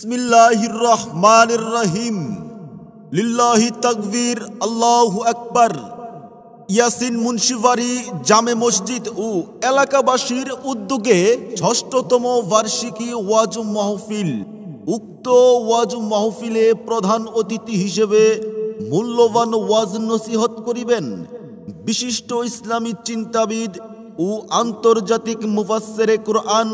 বিসমিল্লাহির রহমানির রহিম লিল্লাহি তকবীর আল্লাহ আকবর ইয়াসিন মুন্সিবারি জামে মসজিদ ও এলাকাবাসীর উদ্যোগে ষষ্ঠতম বার্ষিকী ওয়াজ মাহফিল উক্ত ওয়াজ মাহফিলে প্রধান অতিথি হিসেবে মূল্যবান ওয়াজ নসিহত করিবেন বিশিষ্ট ইসলামী চিন্তাবিদ ও আন্তর্জাতিক মুফাসেরে কোরআন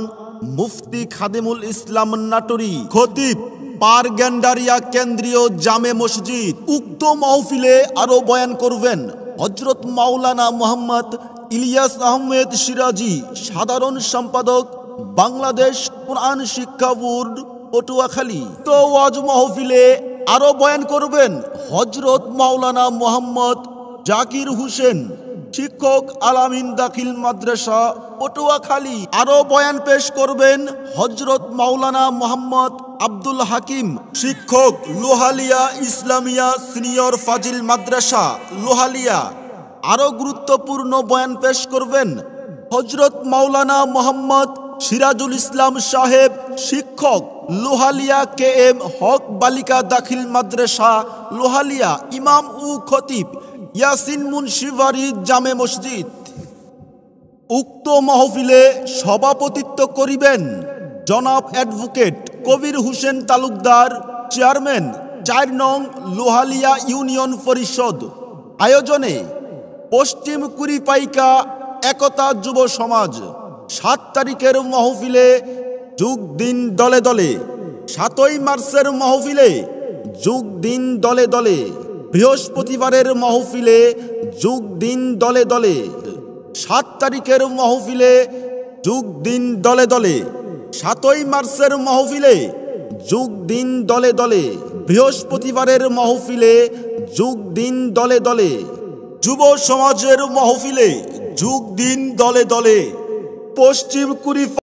মুফতি খাদিমুল ইসলাম নাটরি খতিব পার গ্যান্ডারিয়া কেন্দ্রীয় জামে মসজিদ উক্ত মাহফিলে আরো বয়ান করবেন হজরত মাওলানা মোহাম্মদ ইলিয়াস আহমেদ সিরাজি সাধারণ সম্পাদক বাংলাদেশ কোরআন শিক্ষা বোর্ড পটুয়াখালী তো ওয়াজ মাহফিলে আরো বয়ান করবেন হজরত মাওলানা মোহাম্মদ জাকির হুসেন শিক্ষক আলামিন দাখিল মাদ্রাসা পটুয়াখালী আরও বয়ান পেশ করবেন হজরত মাওলানা মোহাম্মদ আব্দুল হাকিম শিক্ষক লোহালিয়া ইসলামিয়া সিনিয়র ফাজিল মাদ্রাসা লোহালিয়া আরও গুরুত্বপূর্ণ বয়ান পেশ করবেন হজরত মাওলানা মোহাম্মদ সিরাজুল ইসলাম সাহেব শিক্ষক লোহালিয়া কে এম হক বালিকা দাখিল মাদ্রাসা লোহালিয়া ইমাম উ খতিব ইয়াসিন মুন্সিবাড়ি জামে মসজিদ উক্ত মহফিলে সভাপতিত্ব করিবেন জনাব অ্যাডভোকেট কবির হুসেন তালুকদার চেয়ারম্যান চার নং লোহালিয়া ইউনিয়ন পরিষদ আয়োজনে পশ্চিম কুড়িপাইকা একতা যুব সমাজ সাত তারিখের মহফিলে যুগ দিন দলে দলে সাতই মার্চের মহফিলে যুগ দিন দলে দলে বৃহস্পতিবারের মহফিলে যুগ দিন দলে দলে সাত তারিখের মহফিলে যুগ দিন দলে দলে সাতই মার্চের মহফিলে যুগ দিন দলে দলে বৃহস্পতিবারের মহফিলে যুগ দিন দলে দলে যুব সমাজের মহফিলে যুগ দিন দলে দলে পশ্চিম কুড়ি